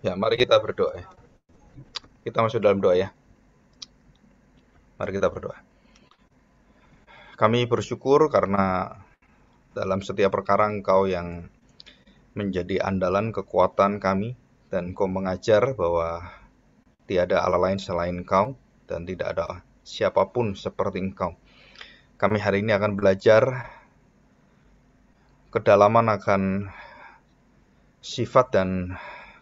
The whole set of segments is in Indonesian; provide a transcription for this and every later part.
Ya, mari kita berdoa. Ya. Kita masuk dalam doa ya. Mari kita berdoa. Kami bersyukur karena dalam setiap perkara Engkau yang menjadi andalan kekuatan kami dan kau mengajar bahwa tiada Allah lain selain Engkau dan tidak ada siapapun seperti Engkau. Kami hari ini akan belajar kedalaman akan sifat dan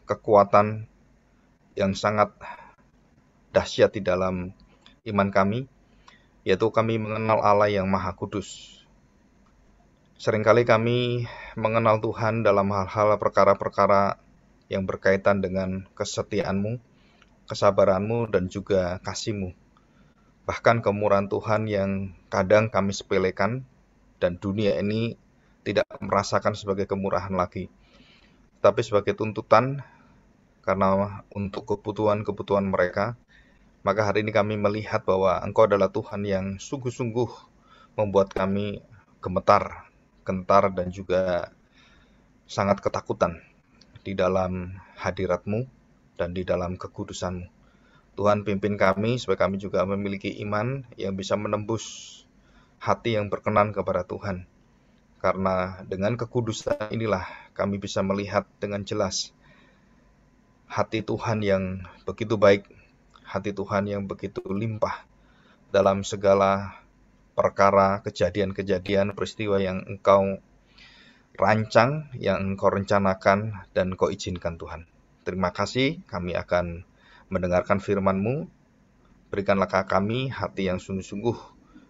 kekuatan yang sangat dahsyat di dalam iman kami, yaitu kami mengenal Allah yang Maha Kudus. Seringkali kami mengenal Tuhan dalam hal-hal perkara-perkara yang berkaitan dengan kesetiaanmu, kesabaranmu, dan juga kasihmu. Bahkan kemurahan Tuhan yang kadang kami sepelekan dan dunia ini tidak merasakan sebagai kemurahan lagi. Tapi sebagai tuntutan karena untuk kebutuhan-kebutuhan mereka. Maka hari ini kami melihat bahwa Engkau adalah Tuhan yang sungguh-sungguh membuat kami gemetar, gentar dan juga sangat ketakutan di dalam hadiratmu dan di dalam kekudusanmu. Tuhan pimpin kami supaya kami juga memiliki iman yang bisa menembus hati yang berkenan kepada Tuhan. Karena dengan kekudusan inilah kami bisa melihat dengan jelas hati Tuhan yang begitu baik, hati Tuhan yang begitu limpah dalam segala perkara, kejadian-kejadian, peristiwa yang engkau rancang, yang engkau rencanakan, dan engkau izinkan Tuhan. Terima kasih, kami akan mendengarkan firman-Mu. Berikanlah kami hati yang sungguh-sungguh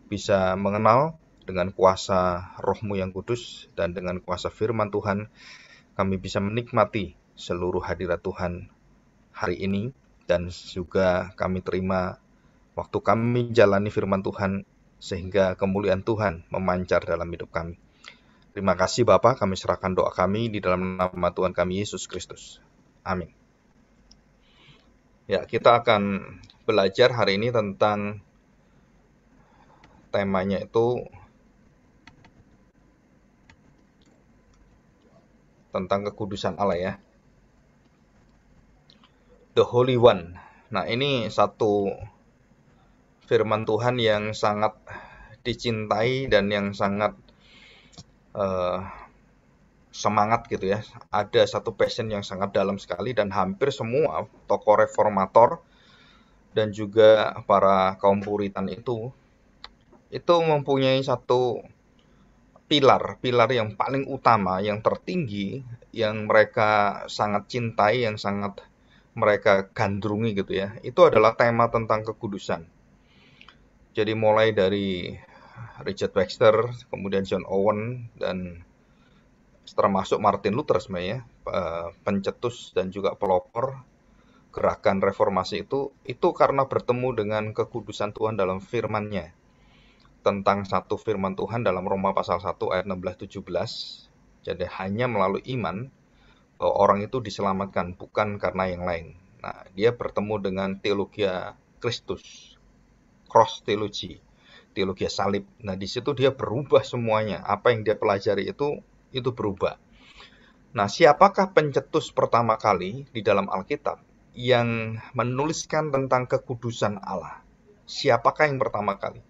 bisa mengenal dengan kuasa rohmu yang kudus dan dengan kuasa firman Tuhan, kami bisa menikmati seluruh hadirat Tuhan hari ini dan juga kami terima waktu kami jalani firman Tuhan sehingga kemuliaan Tuhan memancar dalam hidup kami. Terima kasih Bapak, kami serahkan doa kami di dalam nama Tuhan kami Yesus Kristus. Amin. Ya, kita akan belajar hari ini tentang temanya itu tentang kekudusan Allah ya the Holy One. Nah, ini satu firman Tuhan yang sangat dicintai dan yang sangat uh, semangat gitu ya. Ada satu passion yang sangat dalam sekali dan hampir semua tokoh reformator dan juga para kaum puritan itu itu mempunyai satu pilar, pilar yang paling utama, yang tertinggi, yang mereka sangat cintai, yang sangat mereka gandrungi gitu ya, itu adalah tema tentang kekudusan. Jadi mulai dari Richard Baxter, kemudian John Owen, dan termasuk Martin Luther sebenarnya, pencetus dan juga pelopor gerakan reformasi itu, itu karena bertemu dengan kekudusan Tuhan dalam firmannya. Tentang satu firman Tuhan dalam Roma pasal 1 ayat 16-17, jadi hanya melalui iman, Eh, orang itu diselamatkan bukan karena yang lain. Nah, dia bertemu dengan teologi Kristus, cross Teologi, Teologi salib. Nah, di situ dia berubah semuanya. Apa yang dia pelajari itu itu berubah. Nah, siapakah pencetus pertama kali di dalam Alkitab yang menuliskan tentang kekudusan Allah? Siapakah yang pertama kali?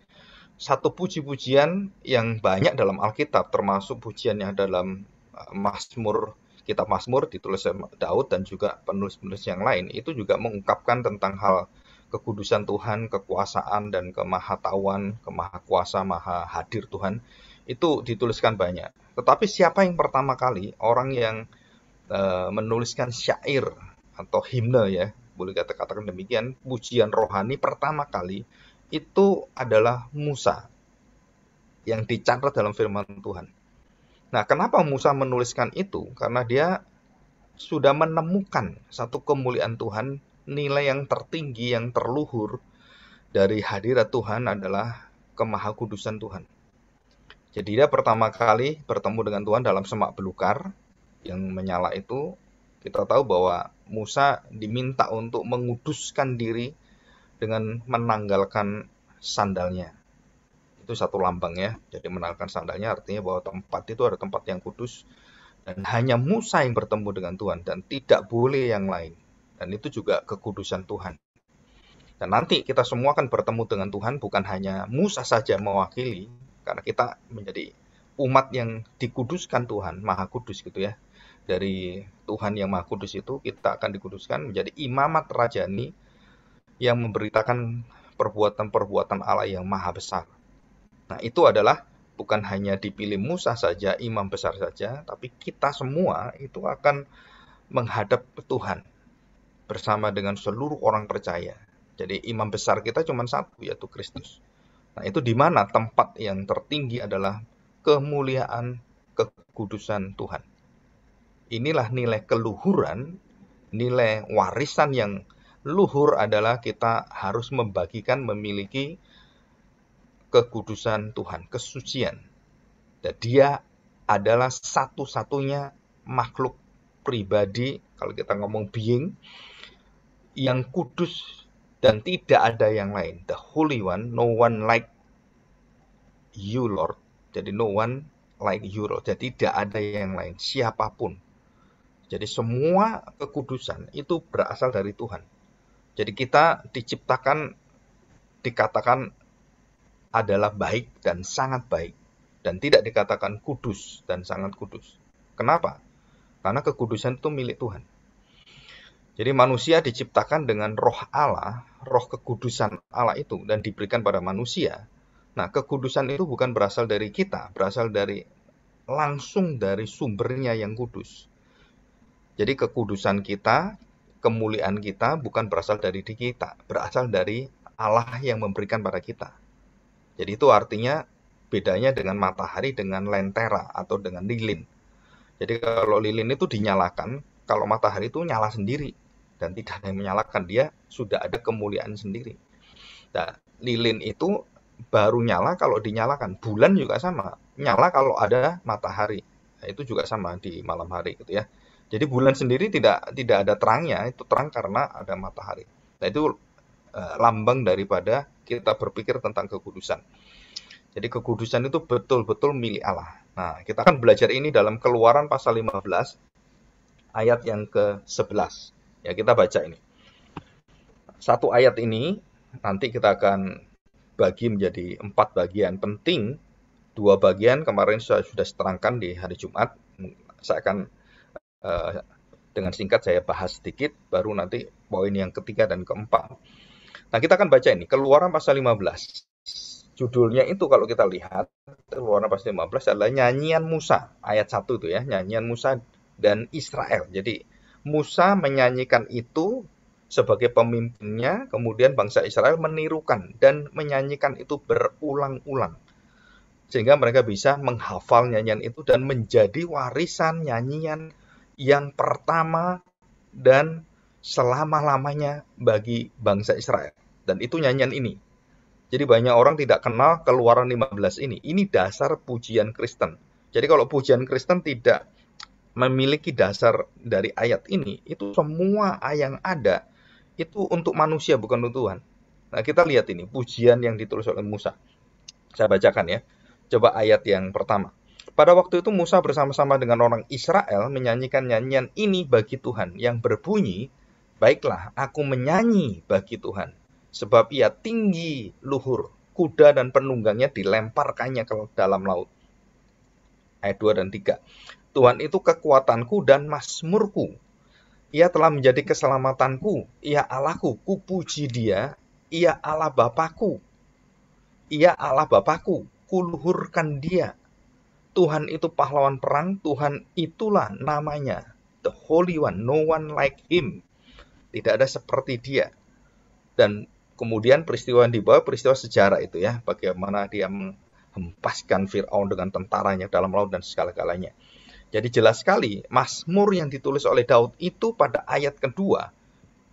Satu puji-pujian yang banyak dalam Alkitab, termasuk pujian yang dalam eh, Mazmur kitab Mazmur ditulis Daud dan juga penulis-penulis yang lain itu juga mengungkapkan tentang hal kekudusan Tuhan, kekuasaan dan kemahatauan, kemahakuasa, maha hadir Tuhan itu dituliskan banyak. Tetapi siapa yang pertama kali orang yang uh, menuliskan syair atau himne ya, boleh kata katakan demikian, pujian rohani pertama kali itu adalah Musa yang dicatat dalam firman Tuhan. Nah, kenapa Musa menuliskan itu? Karena dia sudah menemukan satu kemuliaan Tuhan, nilai yang tertinggi, yang terluhur dari hadirat Tuhan adalah kemahakudusan Tuhan. Jadi dia pertama kali bertemu dengan Tuhan dalam semak belukar yang menyala itu, kita tahu bahwa Musa diminta untuk menguduskan diri dengan menanggalkan sandalnya itu satu lambang ya. Jadi menalkan sandalnya artinya bahwa tempat itu ada tempat yang kudus dan hanya Musa yang bertemu dengan Tuhan dan tidak boleh yang lain. Dan itu juga kekudusan Tuhan. Dan nanti kita semua akan bertemu dengan Tuhan bukan hanya Musa saja mewakili karena kita menjadi umat yang dikuduskan Tuhan, Maha Kudus gitu ya. Dari Tuhan yang Maha Kudus itu kita akan dikuduskan menjadi imamat rajani yang memberitakan perbuatan-perbuatan Allah yang maha besar. Nah, itu adalah bukan hanya dipilih Musa saja, imam besar saja, tapi kita semua itu akan menghadap Tuhan bersama dengan seluruh orang percaya. Jadi imam besar kita cuma satu yaitu Kristus. Nah, itu di mana tempat yang tertinggi adalah kemuliaan kekudusan Tuhan. Inilah nilai keluhuran, nilai warisan yang luhur adalah kita harus membagikan memiliki kekudusan Tuhan, kesucian. Dan dia adalah satu-satunya makhluk pribadi, kalau kita ngomong being, yang kudus dan tidak ada yang lain. The Holy One, no one like you Lord. Jadi no one like you Lord. Jadi tidak ada yang lain, siapapun. Jadi semua kekudusan itu berasal dari Tuhan. Jadi kita diciptakan, dikatakan adalah baik dan sangat baik dan tidak dikatakan kudus dan sangat kudus. Kenapa? Karena kekudusan itu milik Tuhan. Jadi manusia diciptakan dengan roh Allah, roh kekudusan Allah itu dan diberikan pada manusia. Nah, kekudusan itu bukan berasal dari kita, berasal dari langsung dari sumbernya yang kudus. Jadi kekudusan kita, kemuliaan kita bukan berasal dari diri kita, berasal dari Allah yang memberikan pada kita. Jadi itu artinya bedanya dengan matahari dengan lentera atau dengan lilin. Jadi kalau lilin itu dinyalakan, kalau matahari itu nyala sendiri dan tidak ada yang menyalakan dia sudah ada kemuliaan sendiri. Nah, lilin itu baru nyala kalau dinyalakan. Bulan juga sama, nyala kalau ada matahari. Nah, itu juga sama di malam hari gitu ya. Jadi bulan sendiri tidak tidak ada terangnya, itu terang karena ada matahari. Nah, itu eh, lambang daripada kita berpikir tentang kekudusan. Jadi kekudusan itu betul-betul milik Allah. Nah, kita akan belajar ini dalam Keluaran pasal 15 ayat yang ke-11. Ya, kita baca ini. Satu ayat ini nanti kita akan bagi menjadi empat bagian penting. Dua bagian kemarin saya sudah terangkan di hari Jumat. Saya akan eh, dengan singkat saya bahas sedikit, baru nanti poin yang ketiga dan keempat Nah, kita akan baca ini Keluaran pasal 15. Judulnya itu kalau kita lihat Keluaran pasal 15 adalah nyanyian Musa, ayat 1 itu ya, nyanyian Musa dan Israel. Jadi Musa menyanyikan itu sebagai pemimpinnya, kemudian bangsa Israel menirukan dan menyanyikan itu berulang-ulang. Sehingga mereka bisa menghafal nyanyian itu dan menjadi warisan nyanyian yang pertama dan selama-lamanya bagi bangsa Israel. Dan itu nyanyian ini. Jadi banyak orang tidak kenal keluaran 15 ini. Ini dasar pujian Kristen. Jadi kalau pujian Kristen tidak memiliki dasar dari ayat ini, itu semua yang ada itu untuk manusia bukan untuk Tuhan. Nah, kita lihat ini pujian yang ditulis oleh Musa. Saya bacakan ya. Coba ayat yang pertama. Pada waktu itu Musa bersama-sama dengan orang Israel menyanyikan nyanyian ini bagi Tuhan yang berbunyi, Baiklah, aku menyanyi bagi Tuhan, sebab ia tinggi luhur, kuda dan penunggangnya dilemparkannya ke dalam laut. Ayat 2 dan 3. Tuhan itu kekuatanku dan masmurku. Ia telah menjadi keselamatanku, ia Allahku, kupuji dia, ia Allah Bapakku. Ia Allah Bapakku, kuluhurkan dia. Tuhan itu pahlawan perang, Tuhan itulah namanya. The Holy One, no one like him. Tidak ada seperti dia. Dan kemudian peristiwa yang dibawa peristiwa sejarah itu ya. Bagaimana dia menghempaskan Fir'aun dengan tentaranya dalam laut dan segala-galanya. Jadi jelas sekali Mazmur yang ditulis oleh Daud itu pada ayat kedua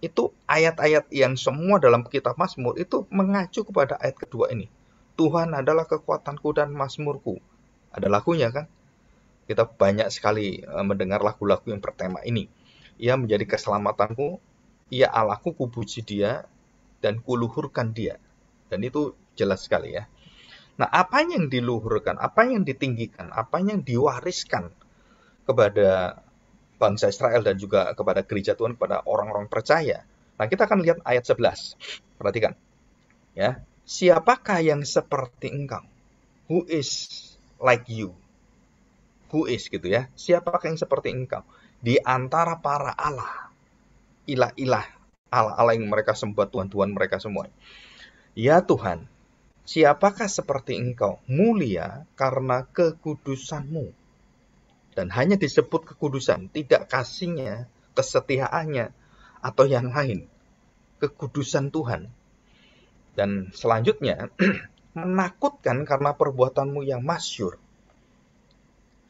itu ayat-ayat yang semua dalam kitab Mazmur itu mengacu kepada ayat kedua ini. Tuhan adalah kekuatanku dan Mazmurku. Ada lagunya kan? Kita banyak sekali eh, mendengar lagu-lagu yang bertema ini. Ia menjadi keselamatanku ia ya, Allahku kupuji dia dan kuluhurkan dia. Dan itu jelas sekali ya. Nah, apa yang diluhurkan, apa yang ditinggikan, apa yang diwariskan kepada bangsa Israel dan juga kepada gereja Tuhan, kepada orang-orang percaya. Nah, kita akan lihat ayat 11. Perhatikan. Ya, siapakah yang seperti engkau? Who is like you? Who is gitu ya? Siapakah yang seperti engkau di antara para Allah? ilah-ilah ala-ala yang mereka sembah Tuhan-Tuhan mereka semua. Ya Tuhan, siapakah seperti engkau mulia karena kekudusanmu? Dan hanya disebut kekudusan, tidak kasihnya, kesetiaannya, atau yang lain. Kekudusan Tuhan. Dan selanjutnya, menakutkan karena perbuatanmu yang masyur.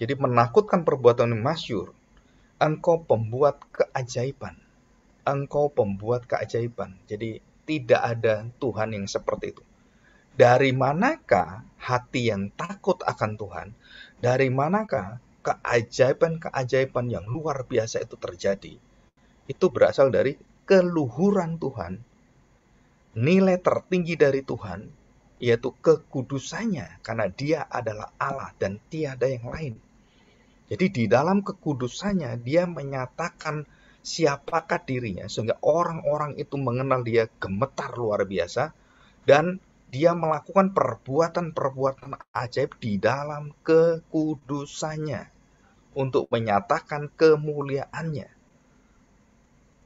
Jadi menakutkan perbuatan yang masyur. Engkau pembuat keajaiban engkau pembuat keajaiban. Jadi tidak ada Tuhan yang seperti itu. Dari manakah hati yang takut akan Tuhan? Dari manakah keajaiban-keajaiban yang luar biasa itu terjadi? Itu berasal dari keluhuran Tuhan, nilai tertinggi dari Tuhan, yaitu kekudusannya, karena Dia adalah Allah dan tiada yang lain. Jadi, di dalam kekudusannya, Dia menyatakan siapakah dirinya sehingga orang-orang itu mengenal dia gemetar luar biasa dan dia melakukan perbuatan-perbuatan ajaib di dalam kekudusannya untuk menyatakan kemuliaannya.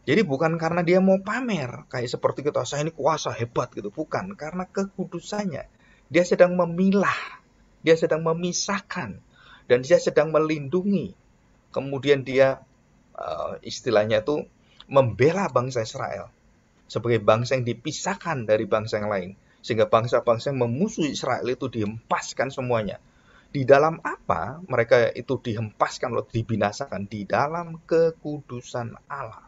Jadi bukan karena dia mau pamer kayak seperti kita saya ini kuasa hebat gitu, bukan karena kekudusannya. Dia sedang memilah, dia sedang memisahkan dan dia sedang melindungi. Kemudian dia uh, istilahnya itu membela bangsa Israel sebagai bangsa yang dipisahkan dari bangsa yang lain sehingga bangsa-bangsa yang memusuhi Israel itu dihempaskan semuanya di dalam apa mereka itu dihempaskan atau dibinasakan di dalam kekudusan Allah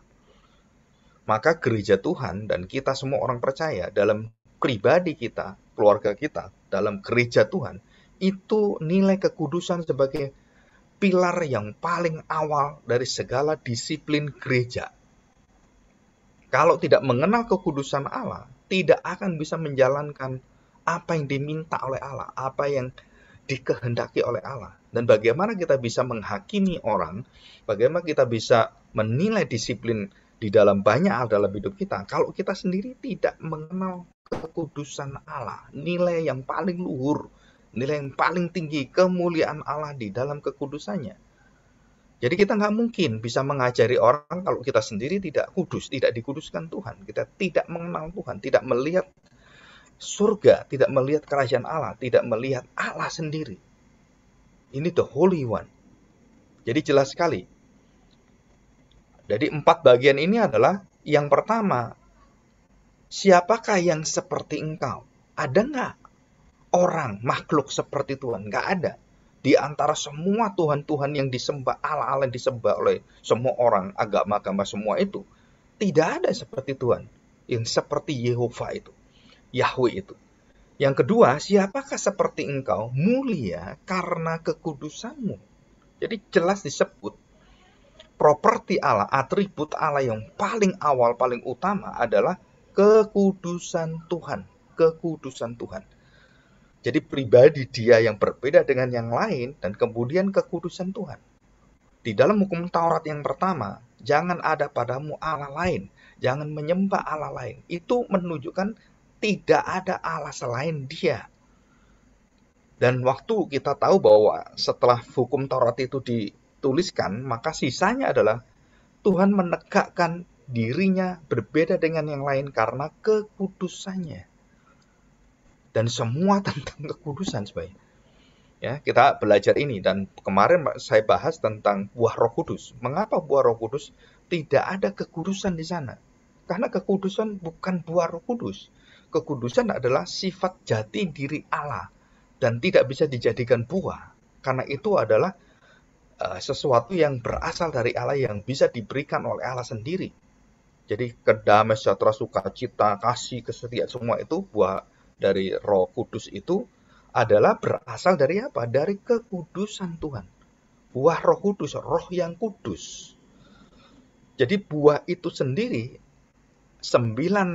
maka gereja Tuhan dan kita semua orang percaya dalam pribadi kita keluarga kita dalam gereja Tuhan itu nilai kekudusan sebagai pilar yang paling awal dari segala disiplin gereja. Kalau tidak mengenal kekudusan Allah, tidak akan bisa menjalankan apa yang diminta oleh Allah, apa yang dikehendaki oleh Allah. Dan bagaimana kita bisa menghakimi orang, bagaimana kita bisa menilai disiplin di dalam banyak hal dalam hidup kita. Kalau kita sendiri tidak mengenal kekudusan Allah, nilai yang paling luhur, nilai yang paling tinggi kemuliaan Allah di dalam kekudusannya. Jadi kita nggak mungkin bisa mengajari orang kalau kita sendiri tidak kudus, tidak dikuduskan Tuhan. Kita tidak mengenal Tuhan, tidak melihat surga, tidak melihat kerajaan Allah, tidak melihat Allah sendiri. Ini the Holy One. Jadi jelas sekali. Jadi empat bagian ini adalah yang pertama, siapakah yang seperti engkau? Ada nggak orang, makhluk seperti Tuhan. Nggak ada. Di antara semua Tuhan-Tuhan yang disembah, ala-ala yang disembah oleh semua orang, agama-agama semua itu. Tidak ada seperti Tuhan. Yang seperti Yehova itu. Yahweh itu. Yang kedua, siapakah seperti engkau mulia karena kekudusanmu? Jadi jelas disebut properti Allah, atribut Allah yang paling awal, paling utama adalah kekudusan Tuhan. Kekudusan Tuhan. Jadi pribadi dia yang berbeda dengan yang lain dan kemudian kekudusan Tuhan. Di dalam hukum Taurat yang pertama, jangan ada padamu Allah lain, jangan menyembah Allah lain. Itu menunjukkan tidak ada Allah selain dia. Dan waktu kita tahu bahwa setelah hukum Taurat itu dituliskan, maka sisanya adalah Tuhan menegakkan dirinya berbeda dengan yang lain karena kekudusannya dan semua tentang kekudusan sebenarnya. Ya, kita belajar ini dan kemarin saya bahas tentang buah Roh Kudus. Mengapa buah Roh Kudus tidak ada kekudusan di sana? Karena kekudusan bukan buah Roh Kudus. Kekudusan adalah sifat jati diri Allah dan tidak bisa dijadikan buah. Karena itu adalah eh, sesuatu yang berasal dari Allah yang bisa diberikan oleh Allah sendiri. Jadi kedamaian, sejahtera, sukacita, kasih, kesetiaan semua itu buah dari Roh Kudus itu adalah berasal dari apa? Dari kekudusan Tuhan. Buah Roh Kudus, roh yang kudus. Jadi buah itu sendiri sembilan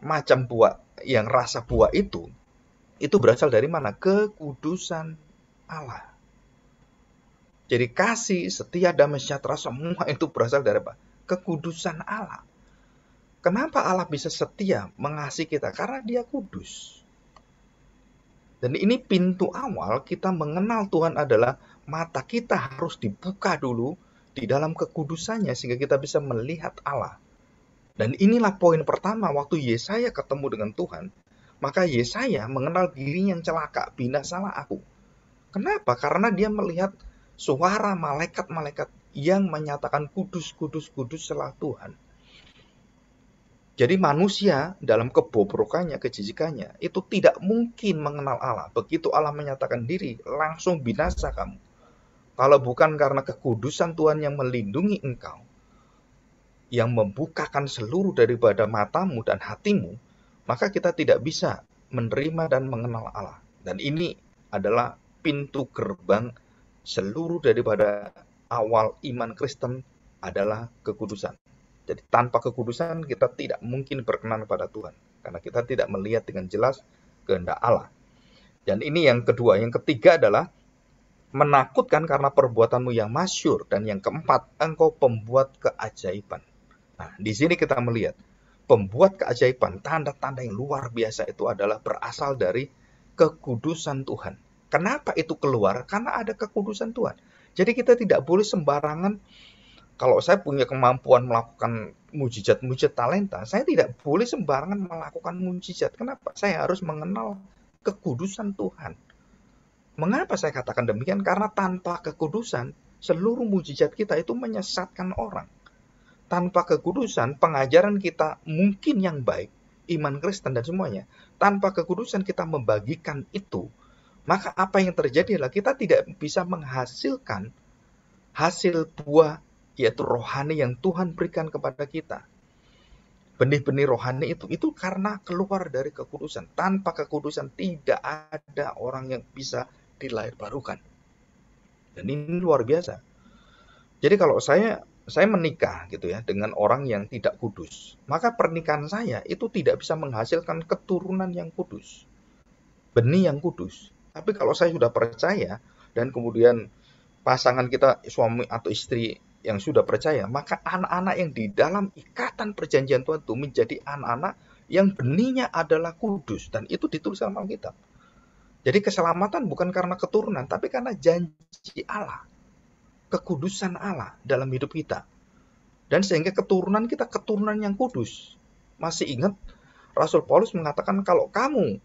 macam buah yang rasa buah itu itu berasal dari mana? Kekudusan Allah. Jadi kasih, setia, damai, sejahtera semua itu berasal dari apa? Kekudusan Allah. Kenapa Allah bisa setia mengasihi kita? Karena dia kudus. Dan ini pintu awal kita mengenal Tuhan adalah mata kita harus dibuka dulu di dalam kekudusannya sehingga kita bisa melihat Allah. Dan inilah poin pertama waktu Yesaya ketemu dengan Tuhan. Maka Yesaya mengenal diri yang celaka, binasalah aku. Kenapa? Karena dia melihat suara malaikat-malaikat yang menyatakan kudus, kudus, kudus selah Tuhan jadi manusia dalam kebobrokannya, kejijikannya, itu tidak mungkin mengenal Allah. Begitu Allah menyatakan diri, langsung binasa kamu. Kalau bukan karena kekudusan Tuhan yang melindungi engkau, yang membukakan seluruh daripada matamu dan hatimu, maka kita tidak bisa menerima dan mengenal Allah. Dan ini adalah pintu gerbang seluruh daripada awal iman Kristen adalah kekudusan. Jadi tanpa kekudusan kita tidak mungkin berkenan kepada Tuhan karena kita tidak melihat dengan jelas kehendak Allah. Dan ini yang kedua, yang ketiga adalah menakutkan karena perbuatanmu yang masyur dan yang keempat engkau pembuat keajaiban. Nah, di sini kita melihat pembuat keajaiban, tanda-tanda yang luar biasa itu adalah berasal dari kekudusan Tuhan. Kenapa itu keluar? Karena ada kekudusan Tuhan. Jadi kita tidak boleh sembarangan kalau saya punya kemampuan melakukan mujizat-mujizat talenta, saya tidak boleh sembarangan melakukan mujizat. Kenapa? Saya harus mengenal kekudusan Tuhan. Mengapa saya katakan demikian? Karena tanpa kekudusan, seluruh mujizat kita itu menyesatkan orang. Tanpa kekudusan, pengajaran kita mungkin yang baik, iman Kristen dan semuanya. Tanpa kekudusan kita membagikan itu, maka apa yang terjadi adalah kita tidak bisa menghasilkan hasil buah yaitu rohani yang Tuhan berikan kepada kita. Benih-benih rohani itu itu karena keluar dari kekudusan. Tanpa kekudusan tidak ada orang yang bisa dilahir barukan. Dan ini luar biasa. Jadi kalau saya saya menikah gitu ya dengan orang yang tidak kudus, maka pernikahan saya itu tidak bisa menghasilkan keturunan yang kudus. Benih yang kudus. Tapi kalau saya sudah percaya dan kemudian pasangan kita suami atau istri yang sudah percaya, maka anak-anak yang di dalam ikatan perjanjian Tuhan itu menjadi anak-anak yang benihnya adalah kudus dan itu ditulis dalam Alkitab. Jadi keselamatan bukan karena keturunan, tapi karena janji Allah, kekudusan Allah dalam hidup kita. Dan sehingga keturunan kita keturunan yang kudus. Masih ingat Rasul Paulus mengatakan kalau kamu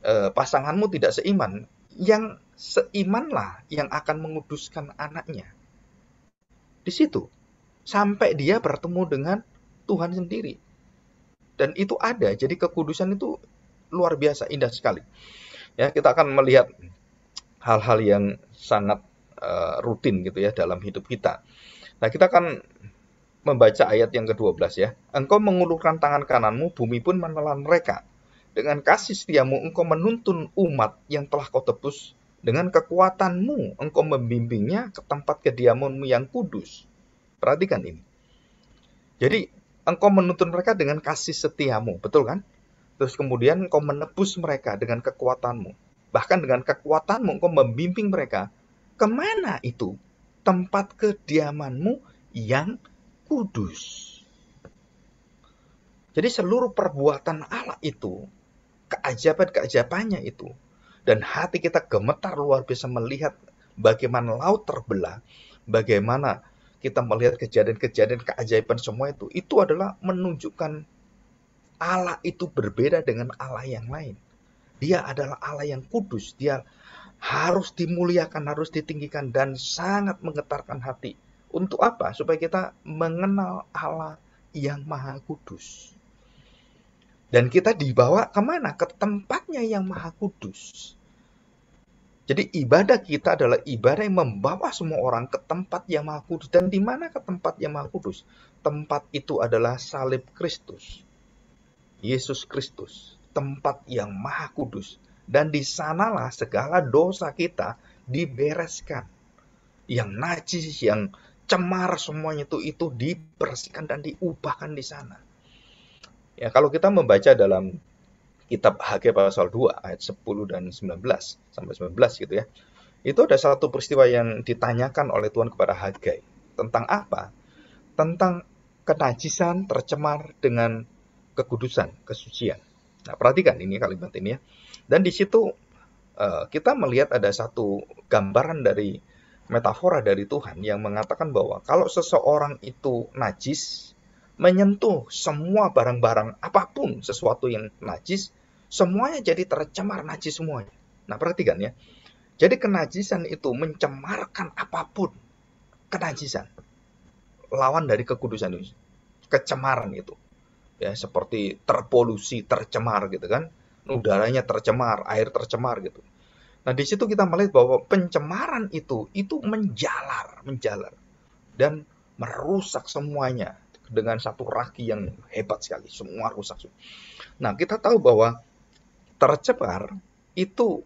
eh, pasanganmu tidak seiman, yang seimanlah yang akan menguduskan anaknya di situ sampai dia bertemu dengan Tuhan sendiri. Dan itu ada, jadi kekudusan itu luar biasa, indah sekali. Ya, kita akan melihat hal-hal yang sangat uh, rutin gitu ya dalam hidup kita. Nah, kita akan membaca ayat yang ke-12 ya. Engkau mengulurkan tangan kananmu, bumi pun menelan mereka. Dengan kasih setiamu engkau menuntun umat yang telah kau tebus dengan kekuatanmu engkau membimbingnya ke tempat kediamanmu yang kudus. Perhatikan ini. Jadi engkau menuntun mereka dengan kasih setiamu, betul kan? Terus kemudian engkau menebus mereka dengan kekuatanmu. Bahkan dengan kekuatanmu engkau membimbing mereka kemana itu tempat kediamanmu yang kudus. Jadi seluruh perbuatan Allah itu, keajaiban-keajaibannya itu, dan hati kita gemetar luar biasa melihat bagaimana laut terbelah, bagaimana kita melihat kejadian-kejadian keajaiban semua itu, itu adalah menunjukkan Allah itu berbeda dengan Allah yang lain. Dia adalah Allah yang kudus, dia harus dimuliakan, harus ditinggikan dan sangat menggetarkan hati. Untuk apa? Supaya kita mengenal Allah yang maha kudus. Dan kita dibawa kemana? Ke tempatnya yang maha kudus. Jadi ibadah kita adalah ibadah yang membawa semua orang ke tempat yang maha kudus. Dan di mana ke tempat yang maha kudus? Tempat itu adalah salib Kristus. Yesus Kristus. Tempat yang maha kudus. Dan di sanalah segala dosa kita dibereskan. Yang najis, yang cemar semuanya itu itu dibersihkan dan diubahkan di sana. Ya, kalau kita membaca dalam kitab HG pasal 2 ayat 10 dan 19 sampai 19 gitu ya. Itu ada satu peristiwa yang ditanyakan oleh Tuhan kepada Hagai. Tentang apa? Tentang kenajisan tercemar dengan kekudusan, kesucian. Nah, perhatikan ini kalimat ini ya. Dan di situ eh, kita melihat ada satu gambaran dari metafora dari Tuhan yang mengatakan bahwa kalau seseorang itu najis, menyentuh semua barang-barang apapun sesuatu yang najis, semuanya jadi tercemar najis semuanya. Nah, perhatikan ya. Jadi kenajisan itu mencemarkan apapun. Kenajisan. Lawan dari kekudusan itu. Kecemaran itu. Ya, seperti terpolusi, tercemar gitu kan. Udaranya tercemar, air tercemar gitu. Nah, di situ kita melihat bahwa pencemaran itu itu menjalar, menjalar dan merusak semuanya dengan satu raki yang hebat sekali, semua rusak. Nah, kita tahu bahwa tercebar itu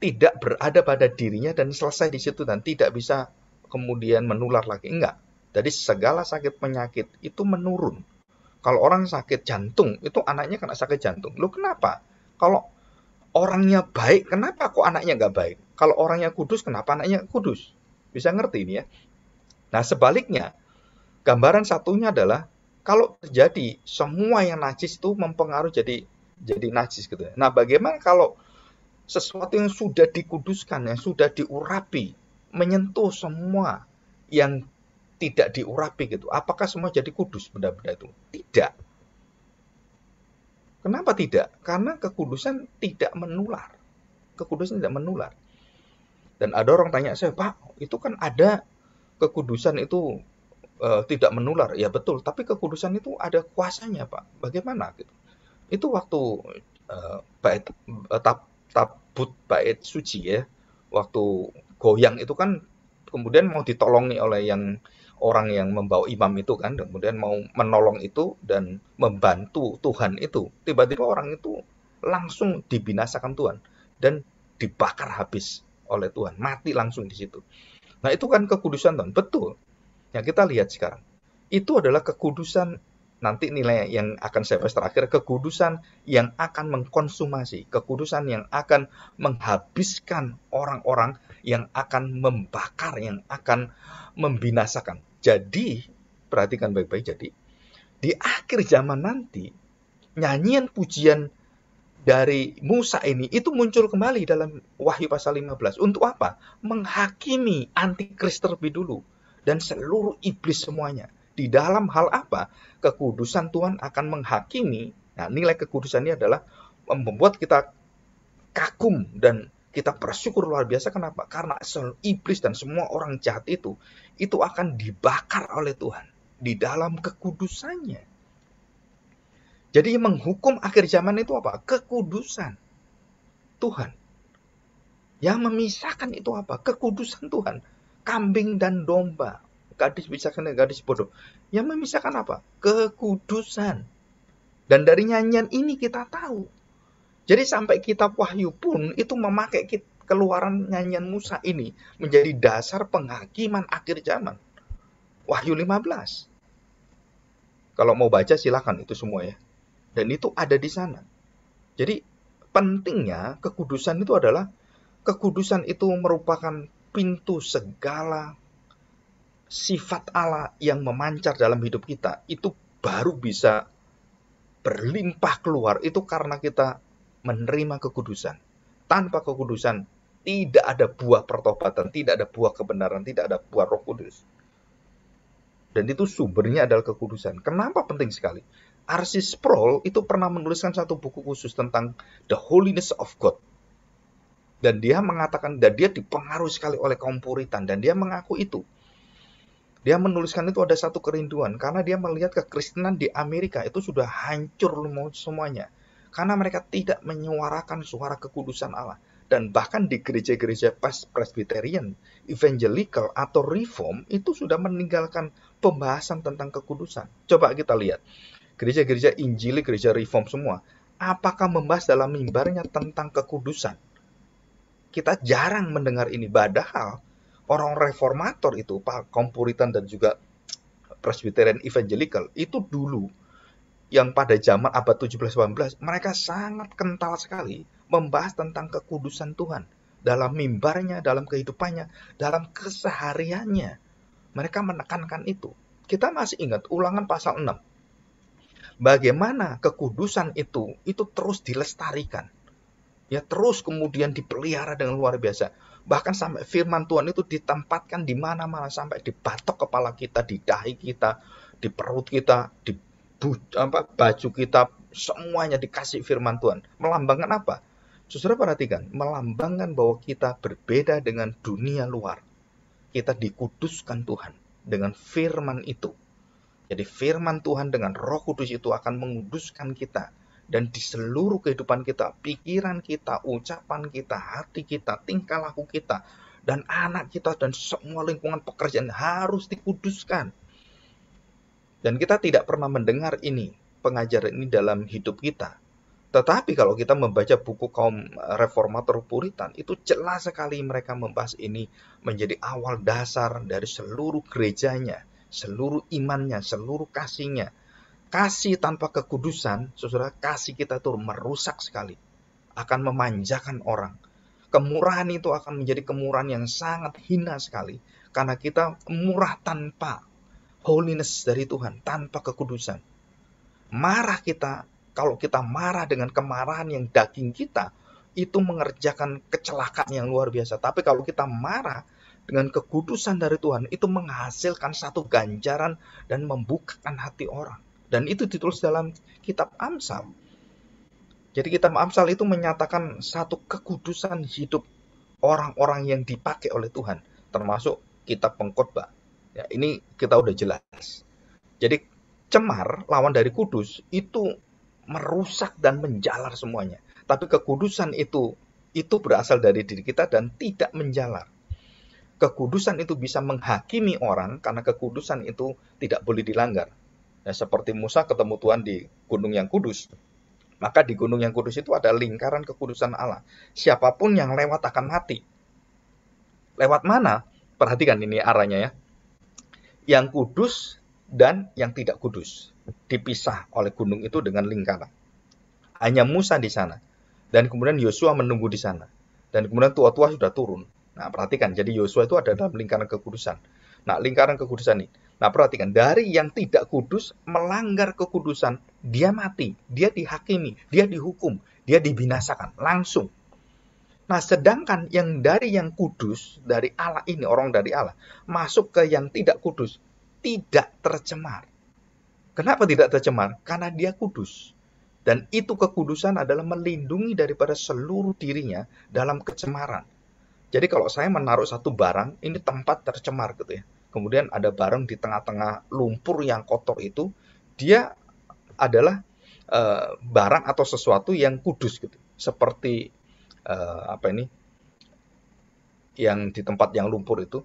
tidak berada pada dirinya dan selesai di situ dan tidak bisa kemudian menular lagi. Enggak. Jadi segala sakit penyakit itu menurun. Kalau orang sakit jantung, itu anaknya kena sakit jantung. Lu kenapa? Kalau orangnya baik, kenapa kok anaknya nggak baik? Kalau orangnya kudus, kenapa anaknya kudus? Bisa ngerti ini ya? Nah sebaliknya, gambaran satunya adalah kalau terjadi semua yang najis itu mempengaruhi jadi jadi najis gitu. Ya. Nah, bagaimana kalau sesuatu yang sudah dikuduskan, yang sudah diurapi, menyentuh semua yang tidak diurapi gitu. Apakah semua jadi kudus benda-benda itu? Tidak. Kenapa tidak? Karena kekudusan tidak menular. Kekudusan tidak menular. Dan ada orang tanya saya, Pak, itu kan ada kekudusan itu e, tidak menular ya betul tapi kekudusan itu ada kuasanya pak bagaimana gitu itu waktu e, bait e, tab, tabut bait suci ya waktu goyang itu kan kemudian mau ditolongi oleh yang orang yang membawa imam itu kan kemudian mau menolong itu dan membantu Tuhan itu tiba-tiba orang itu langsung dibinasakan Tuhan dan dibakar habis oleh Tuhan mati langsung di situ nah itu kan kekudusan Tuhan betul yang kita lihat sekarang itu adalah kekudusan nanti nilai yang akan saya bahas terakhir kekudusan yang akan mengkonsumasi kekudusan yang akan menghabiskan orang-orang yang akan membakar yang akan membinasakan jadi perhatikan baik-baik jadi di akhir zaman nanti nyanyian pujian dari Musa ini itu muncul kembali dalam Wahyu pasal 15 untuk apa menghakimi antikris terlebih dulu dan seluruh iblis semuanya. Di dalam hal apa? Kekudusan Tuhan akan menghakimi. Nah, nilai kekudusan ini adalah membuat kita kagum dan kita bersyukur luar biasa kenapa? Karena iblis dan semua orang jahat itu itu akan dibakar oleh Tuhan di dalam kekudusannya. Jadi menghukum akhir zaman itu apa? Kekudusan Tuhan. Yang memisahkan itu apa? Kekudusan Tuhan kambing dan domba. Gadis bisa kena gadis bodoh. Yang memisahkan apa? Kekudusan. Dan dari nyanyian ini kita tahu. Jadi sampai kitab Wahyu pun itu memakai keluaran nyanyian Musa ini menjadi dasar penghakiman akhir zaman. Wahyu 15. Kalau mau baca silahkan itu semua ya. Dan itu ada di sana. Jadi pentingnya kekudusan itu adalah kekudusan itu merupakan pintu segala sifat Allah yang memancar dalam hidup kita itu baru bisa berlimpah keluar itu karena kita menerima kekudusan. Tanpa kekudusan tidak ada buah pertobatan, tidak ada buah kebenaran, tidak ada buah Roh Kudus. Dan itu sumbernya adalah kekudusan. Kenapa penting sekali? Arsis Sproul itu pernah menuliskan satu buku khusus tentang The Holiness of God dan dia mengatakan dan dia dipengaruhi sekali oleh kaum puritan dan dia mengaku itu. Dia menuliskan itu ada satu kerinduan karena dia melihat kekristenan di Amerika itu sudah hancur semuanya. Karena mereka tidak menyuarakan suara kekudusan Allah dan bahkan di gereja-gereja Presbyterian, Evangelical atau Reform itu sudah meninggalkan pembahasan tentang kekudusan. Coba kita lihat. Gereja-gereja Injili, gereja Reform semua, apakah membahas dalam mimbarnya tentang kekudusan? kita jarang mendengar ini. Padahal orang reformator itu, Pak Kompuritan dan juga Presbyterian Evangelical itu dulu yang pada zaman abad 17-18 mereka sangat kental sekali membahas tentang kekudusan Tuhan dalam mimbarnya, dalam kehidupannya, dalam kesehariannya. Mereka menekankan itu. Kita masih ingat ulangan pasal 6. Bagaimana kekudusan itu itu terus dilestarikan ya terus kemudian dipelihara dengan luar biasa. Bahkan sampai firman Tuhan itu ditempatkan di mana-mana sampai di batok kepala kita, di dahi kita, di perut kita, di apa, baju kita, semuanya dikasih firman Tuhan. Melambangkan apa? Saudara perhatikan, melambangkan bahwa kita berbeda dengan dunia luar. Kita dikuduskan Tuhan dengan firman itu. Jadi firman Tuhan dengan roh kudus itu akan menguduskan kita dan di seluruh kehidupan kita, pikiran kita, ucapan kita, hati kita, tingkah laku kita, dan anak kita dan semua lingkungan pekerjaan harus dikuduskan. Dan kita tidak pernah mendengar ini, pengajaran ini dalam hidup kita. Tetapi kalau kita membaca buku kaum eh, reformator Puritan, itu jelas sekali mereka membahas ini menjadi awal dasar dari seluruh gerejanya, seluruh imannya, seluruh kasihnya, kasih tanpa kekudusan, saudara, kasih kita itu merusak sekali. Akan memanjakan orang. Kemurahan itu akan menjadi kemurahan yang sangat hina sekali. Karena kita murah tanpa holiness dari Tuhan, tanpa kekudusan. Marah kita, kalau kita marah dengan kemarahan yang daging kita, itu mengerjakan kecelakaan yang luar biasa. Tapi kalau kita marah dengan kekudusan dari Tuhan, itu menghasilkan satu ganjaran dan membukakan hati orang dan itu ditulis dalam kitab Amsal. Jadi kitab Amsal itu menyatakan satu kekudusan hidup orang-orang yang dipakai oleh Tuhan, termasuk kitab pengkhotbah. Ya, ini kita udah jelas. Jadi cemar lawan dari kudus itu merusak dan menjalar semuanya. Tapi kekudusan itu itu berasal dari diri kita dan tidak menjalar. Kekudusan itu bisa menghakimi orang karena kekudusan itu tidak boleh dilanggar. Ya, seperti Musa ketemu Tuhan di gunung yang kudus. Maka di gunung yang kudus itu ada lingkaran kekudusan Allah. Siapapun yang lewat akan mati. Lewat mana? Perhatikan ini arahnya ya. Yang kudus dan yang tidak kudus. Dipisah oleh gunung itu dengan lingkaran. Hanya Musa di sana. Dan kemudian Yosua menunggu di sana. Dan kemudian tua-tua sudah turun. Nah, perhatikan. Jadi Yosua itu ada dalam lingkaran kekudusan. Nah, lingkaran kekudusan ini Nah, perhatikan dari yang tidak kudus melanggar kekudusan, dia mati, dia dihakimi, dia dihukum, dia dibinasakan langsung. Nah, sedangkan yang dari yang kudus, dari Allah ini, orang dari Allah, masuk ke yang tidak kudus, tidak tercemar. Kenapa tidak tercemar? Karena dia kudus. Dan itu kekudusan adalah melindungi daripada seluruh dirinya dalam kecemaran. Jadi kalau saya menaruh satu barang, ini tempat tercemar gitu ya kemudian ada bareng di tengah-tengah lumpur yang kotor itu, dia adalah uh, barang atau sesuatu yang kudus gitu. Seperti uh, apa ini? yang di tempat yang lumpur itu.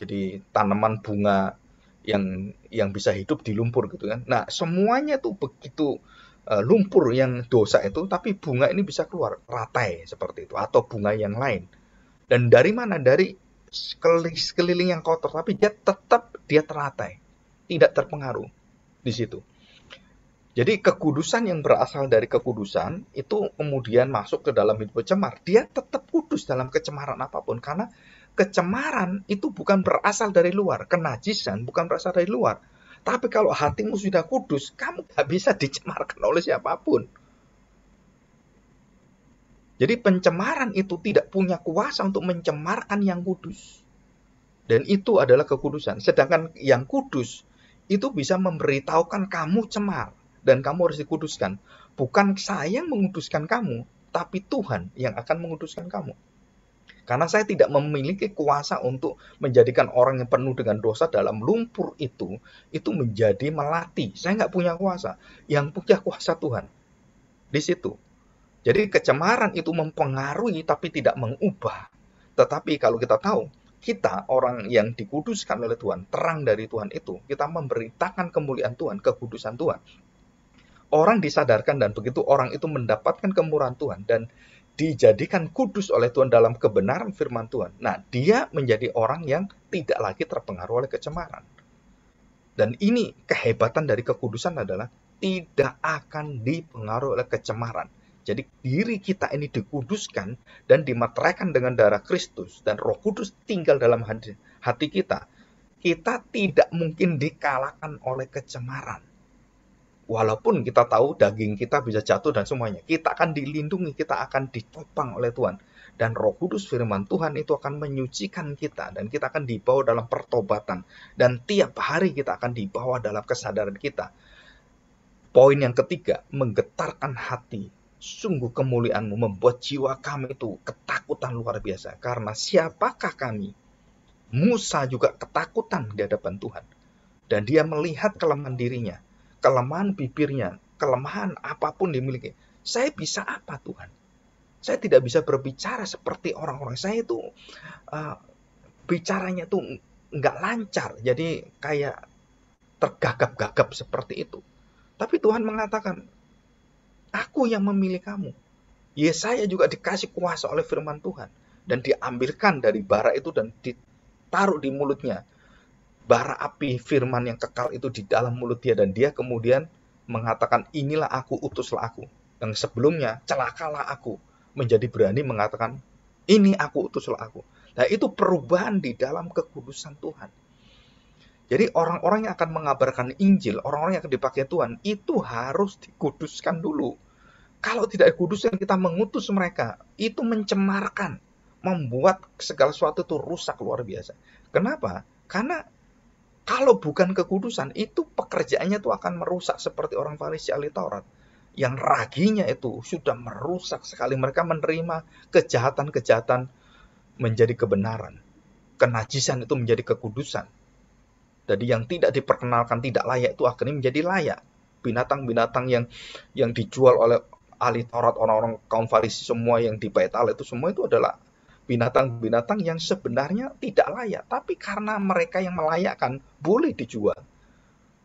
Jadi tanaman bunga yang yang bisa hidup di lumpur gitu kan. Nah, semuanya tuh begitu eh, lumpur yang dosa itu tapi bunga ini bisa keluar ratai seperti itu atau bunga yang lain. Dan dari mana? Dari sekeliling yang kotor, tapi dia tetap dia teratai, tidak terpengaruh di situ. Jadi kekudusan yang berasal dari kekudusan itu kemudian masuk ke dalam hidup cemar. Dia tetap kudus dalam kecemaran apapun karena kecemaran itu bukan berasal dari luar, kenajisan bukan berasal dari luar. Tapi kalau hatimu sudah kudus, kamu gak bisa dicemarkan oleh siapapun. Jadi pencemaran itu tidak punya kuasa untuk mencemarkan yang kudus. Dan itu adalah kekudusan. Sedangkan yang kudus itu bisa memberitahukan kamu cemar dan kamu harus dikuduskan. Bukan saya yang menguduskan kamu, tapi Tuhan yang akan menguduskan kamu. Karena saya tidak memiliki kuasa untuk menjadikan orang yang penuh dengan dosa dalam lumpur itu, itu menjadi melati. Saya nggak punya kuasa. Yang punya kuasa Tuhan. Di situ. Jadi kecemaran itu mempengaruhi tapi tidak mengubah. Tetapi kalau kita tahu, kita orang yang dikuduskan oleh Tuhan, terang dari Tuhan itu, kita memberitakan kemuliaan Tuhan, kekudusan Tuhan. Orang disadarkan dan begitu orang itu mendapatkan kemurahan Tuhan dan dijadikan kudus oleh Tuhan dalam kebenaran firman Tuhan. Nah, dia menjadi orang yang tidak lagi terpengaruh oleh kecemaran. Dan ini kehebatan dari kekudusan adalah tidak akan dipengaruhi oleh kecemaran jadi diri kita ini dikuduskan dan dimateraikan dengan darah Kristus dan Roh Kudus tinggal dalam hati kita. Kita tidak mungkin dikalahkan oleh kecemaran. Walaupun kita tahu daging kita bisa jatuh dan semuanya, kita akan dilindungi, kita akan ditopang oleh Tuhan. Dan roh kudus firman Tuhan itu akan menyucikan kita. Dan kita akan dibawa dalam pertobatan. Dan tiap hari kita akan dibawa dalam kesadaran kita. Poin yang ketiga, menggetarkan hati Sungguh kemuliaanmu membuat jiwa kami itu ketakutan luar biasa. Karena siapakah kami? Musa juga ketakutan di hadapan Tuhan. Dan dia melihat kelemahan dirinya, kelemahan bibirnya, kelemahan apapun dimiliki. Saya bisa apa Tuhan? Saya tidak bisa berbicara seperti orang-orang. Saya itu uh, bicaranya tuh nggak lancar. Jadi kayak tergagap-gagap seperti itu. Tapi Tuhan mengatakan, Aku yang memilih kamu. Yesaya juga dikasih kuasa oleh firman Tuhan. Dan diambilkan dari bara itu dan ditaruh di mulutnya. Bara api firman yang kekal itu di dalam mulut dia. Dan dia kemudian mengatakan inilah aku, utuslah aku. Yang sebelumnya celakalah aku. Menjadi berani mengatakan ini aku, utuslah aku. Nah itu perubahan di dalam kekudusan Tuhan jadi orang-orang yang akan mengabarkan Injil, orang-orang yang akan dipakai Tuhan, itu harus dikuduskan dulu. Kalau tidak dikuduskan, kita mengutus mereka. Itu mencemarkan, membuat segala sesuatu itu rusak luar biasa. Kenapa? Karena kalau bukan kekudusan, itu pekerjaannya itu akan merusak seperti orang Farisi Ali Taurat. Yang raginya itu sudah merusak sekali. Mereka menerima kejahatan-kejahatan menjadi kebenaran. Kenajisan itu menjadi kekudusan jadi yang tidak diperkenalkan tidak layak itu akhirnya menjadi layak. Binatang-binatang yang yang dijual oleh ahli Taurat orang-orang kaum Farisi semua yang di Bait Allah itu semua itu adalah binatang-binatang yang sebenarnya tidak layak, tapi karena mereka yang melayakkan boleh dijual.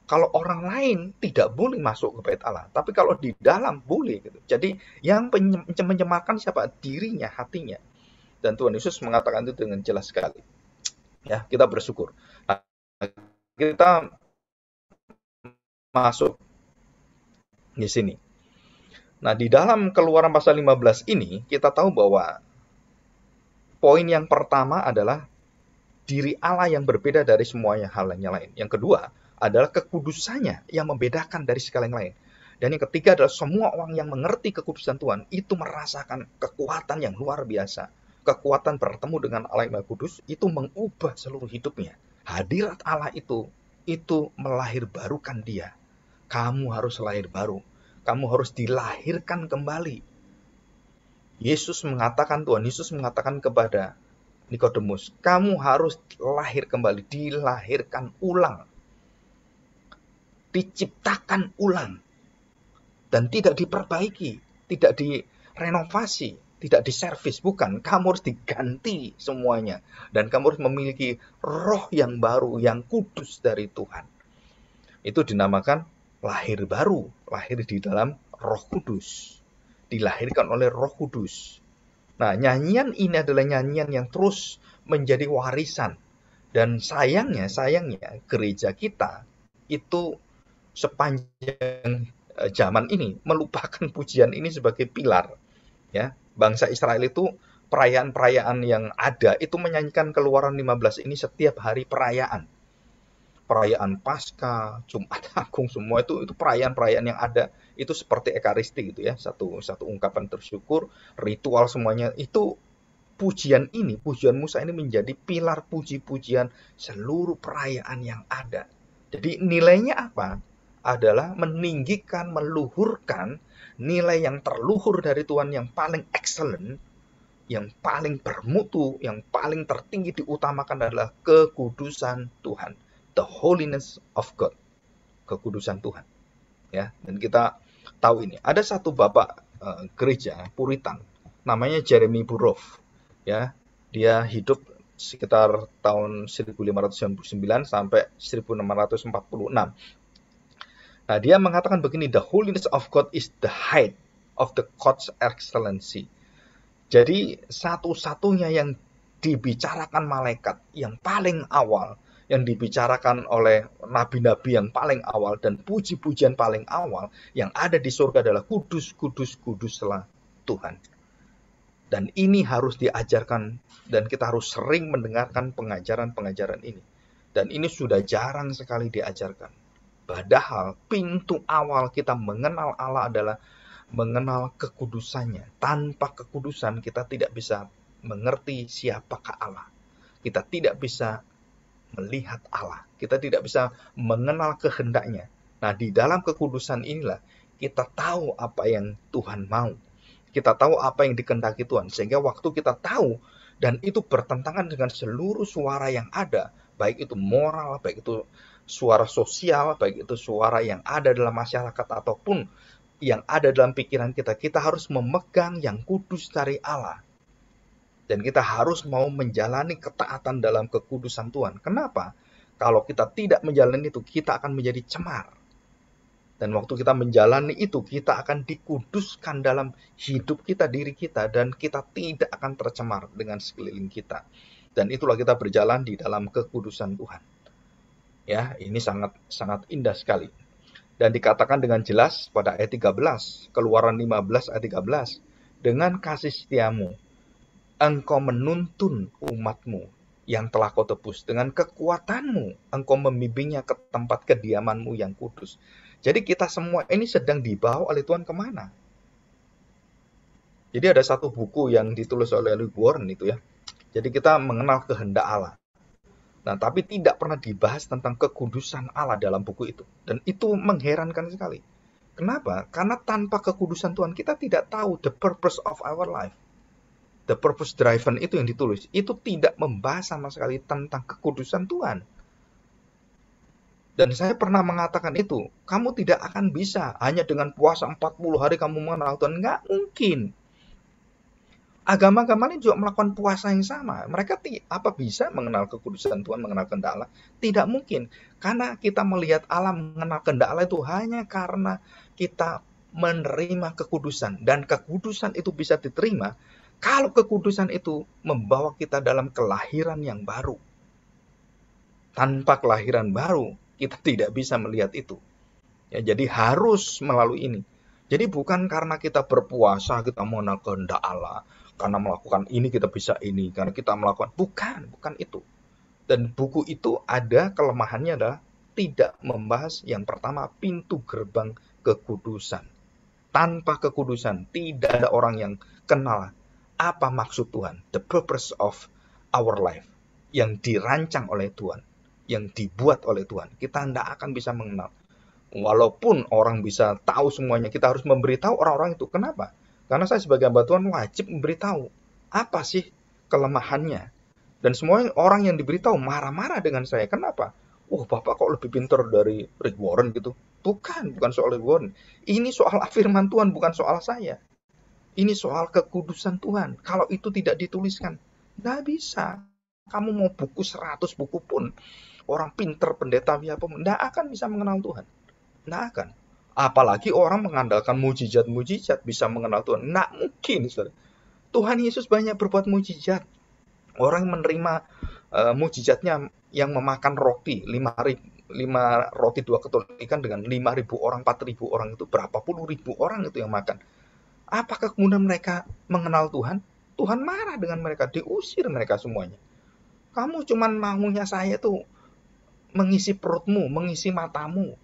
Kalau orang lain tidak boleh masuk ke bait Allah, tapi kalau di dalam boleh gitu. Jadi yang menyemarkan siapa? Dirinya, hatinya. Dan Tuhan Yesus mengatakan itu dengan jelas sekali. Ya, kita bersyukur kita masuk di sini. Nah, di dalam keluaran pasal 15 ini, kita tahu bahwa poin yang pertama adalah diri Allah yang berbeda dari semuanya hal yang lain. Yang kedua adalah kekudusannya yang membedakan dari segala yang lain. Dan yang ketiga adalah semua orang yang mengerti kekudusan Tuhan itu merasakan kekuatan yang luar biasa. Kekuatan bertemu dengan Allah yang Maha Kudus itu mengubah seluruh hidupnya hadirat Allah itu itu melahirbarukan dia. Kamu harus lahir baru. Kamu harus dilahirkan kembali. Yesus mengatakan Tuhan Yesus mengatakan kepada Nikodemus, kamu harus lahir kembali, dilahirkan ulang. Diciptakan ulang. Dan tidak diperbaiki, tidak direnovasi, tidak diservis, bukan. Kamu harus diganti semuanya. Dan kamu harus memiliki roh yang baru, yang kudus dari Tuhan. Itu dinamakan lahir baru, lahir di dalam roh kudus. Dilahirkan oleh roh kudus. Nah, nyanyian ini adalah nyanyian yang terus menjadi warisan. Dan sayangnya, sayangnya gereja kita itu sepanjang eh, zaman ini melupakan pujian ini sebagai pilar. Ya, bangsa Israel itu perayaan-perayaan yang ada itu menyanyikan keluaran 15 ini setiap hari perayaan. Perayaan Pasca, Jumat Agung semua itu itu perayaan-perayaan yang ada itu seperti ekaristi gitu ya, satu satu ungkapan tersyukur, ritual semuanya itu pujian ini, pujian Musa ini menjadi pilar puji-pujian seluruh perayaan yang ada. Jadi nilainya apa? Adalah meninggikan, meluhurkan nilai yang terluhur dari Tuhan yang paling excellent, yang paling bermutu, yang paling tertinggi diutamakan adalah kekudusan Tuhan, the holiness of God, kekudusan Tuhan. Ya, dan kita tahu ini. Ada satu bapak uh, gereja Puritan, namanya Jeremy Burrough. Ya, dia hidup sekitar tahun 1599 sampai 1646. Nah, dia mengatakan begini, the holiness of God is the height of the God's excellency. Jadi satu-satunya yang dibicarakan malaikat yang paling awal, yang dibicarakan oleh nabi-nabi yang paling awal dan puji-pujian paling awal yang ada di surga adalah kudus, kudus, kuduslah Tuhan. Dan ini harus diajarkan dan kita harus sering mendengarkan pengajaran-pengajaran ini. Dan ini sudah jarang sekali diajarkan. Padahal pintu awal kita mengenal Allah adalah mengenal kekudusannya. Tanpa kekudusan kita tidak bisa mengerti siapakah Allah. Kita tidak bisa melihat Allah. Kita tidak bisa mengenal kehendaknya. Nah, di dalam kekudusan inilah kita tahu apa yang Tuhan mau. Kita tahu apa yang dikendaki Tuhan. Sehingga waktu kita tahu dan itu bertentangan dengan seluruh suara yang ada, baik itu moral, baik itu suara sosial, baik itu suara yang ada dalam masyarakat ataupun yang ada dalam pikiran kita, kita harus memegang yang kudus dari Allah. Dan kita harus mau menjalani ketaatan dalam kekudusan Tuhan. Kenapa? Kalau kita tidak menjalani itu, kita akan menjadi cemar. Dan waktu kita menjalani itu, kita akan dikuduskan dalam hidup kita, diri kita, dan kita tidak akan tercemar dengan sekeliling kita. Dan itulah kita berjalan di dalam kekudusan Tuhan. Ya, ini sangat sangat indah sekali. Dan dikatakan dengan jelas pada ayat 13, Keluaran 15 ayat 13, dengan kasih setiamu engkau menuntun umatmu yang telah kau tebus dengan kekuatanmu engkau membimbingnya ke tempat kediamanmu yang kudus. Jadi kita semua ini sedang dibawa oleh Tuhan kemana? Jadi ada satu buku yang ditulis oleh Louis Warren itu ya. Jadi kita mengenal kehendak Allah. Nah, tapi tidak pernah dibahas tentang kekudusan Allah dalam buku itu. Dan itu mengherankan sekali. Kenapa? Karena tanpa kekudusan Tuhan kita tidak tahu the purpose of our life. The purpose driven itu yang ditulis. Itu tidak membahas sama sekali tentang kekudusan Tuhan. Dan saya pernah mengatakan itu, kamu tidak akan bisa hanya dengan puasa 40 hari kamu mengenal Tuhan. Nggak mungkin agama-agama lain juga melakukan puasa yang sama. Mereka apa bisa mengenal kekudusan Tuhan, mengenal kehendak Allah? Tidak mungkin. Karena kita melihat Allah mengenal kehendak Allah itu hanya karena kita menerima kekudusan. Dan kekudusan itu bisa diterima kalau kekudusan itu membawa kita dalam kelahiran yang baru. Tanpa kelahiran baru, kita tidak bisa melihat itu. Ya, jadi harus melalui ini. Jadi bukan karena kita berpuasa kita mengenal kehendak Allah, karena melakukan ini kita bisa ini karena kita melakukan bukan bukan itu dan buku itu ada kelemahannya adalah tidak membahas yang pertama pintu gerbang kekudusan tanpa kekudusan tidak ada orang yang kenal apa maksud Tuhan the purpose of our life yang dirancang oleh Tuhan yang dibuat oleh Tuhan kita tidak akan bisa mengenal walaupun orang bisa tahu semuanya kita harus memberitahu orang-orang itu kenapa karena saya sebagai hamba Tuhan wajib memberitahu apa sih kelemahannya. Dan semua orang yang diberitahu marah-marah dengan saya. Kenapa? Wah, oh, Bapak kok lebih pintar dari Rick Warren gitu. Bukan, bukan soal Rick Warren. Ini soal firman Tuhan, bukan soal saya. Ini soal kekudusan Tuhan. Kalau itu tidak dituliskan, nggak bisa. Kamu mau buku 100 buku pun, orang pinter pendeta via pun, nggak akan bisa mengenal Tuhan. Nggak akan. Apalagi orang mengandalkan mujizat-mujizat bisa mengenal Tuhan. Nggak mungkin, saudara. Tuhan Yesus banyak berbuat mujizat. Orang yang menerima uh, mujizatnya yang memakan roti lima lima roti dua ketul ikan dengan lima ribu orang empat ribu orang itu berapa puluh ribu orang itu yang makan apakah kemudian mereka mengenal Tuhan Tuhan marah dengan mereka diusir mereka semuanya kamu cuman maunya saya tuh mengisi perutmu mengisi matamu